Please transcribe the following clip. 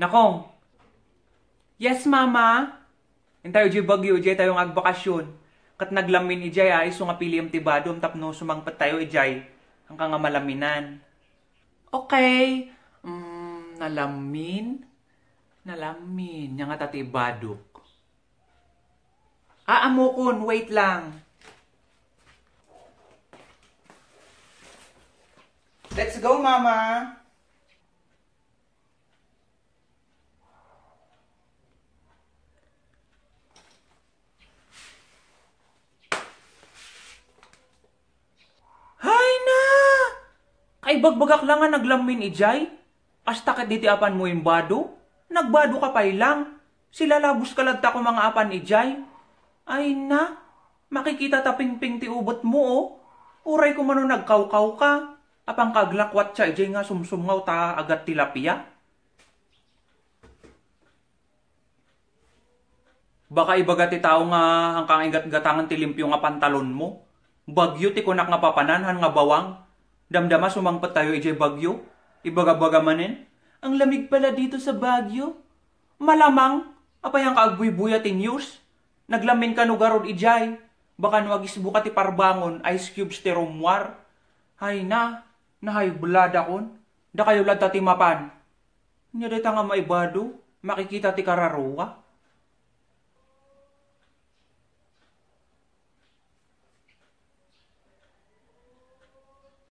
Nakong, Yes, mama. Entay uji bagyo jay tayong agbakasyon. Kat naglamin ijay ay ah. so nga piliam tapno sumangpat tayo ijay ang kangamalaminan. Okay. Mm, nalamin. Nalamin. Nya nga tatibadok. Aamukon, ah, wait lang. Let's go, mama. Ay bagbagak lang nga naglamin ijay. Asta kat diti apan mo imbado. Nagbado ka pa ilang. Sila labos kalagta ko mga apan ijay. Ay na, makikita tapingping ti ubot mo o. Oh. Uray ko mano nagkaw-kaw ka. Apang kaglakwat siya ijay nga sumsumngaw ta agat tilapia. Baka ibagat ti tao nga ang kangigat-gatangan ti limpyo nga pantalon mo. Bagyo ti kunak nga papananhan nga bawang Damdama umangpat tayo ijay Bagyo. Ibagabaga baga manin. Ang lamig pala dito sa Bagyo. Malamang, apayang kaagbuy-buya tin Naglamin ka nugarod ijay. Baka nuagis buka ti parbangon ice cubes ti rumwar. Hay na, nahay bulada kon. Da kayo lagta ti mapan. Nya nga maibado, makikita ti kararuwa.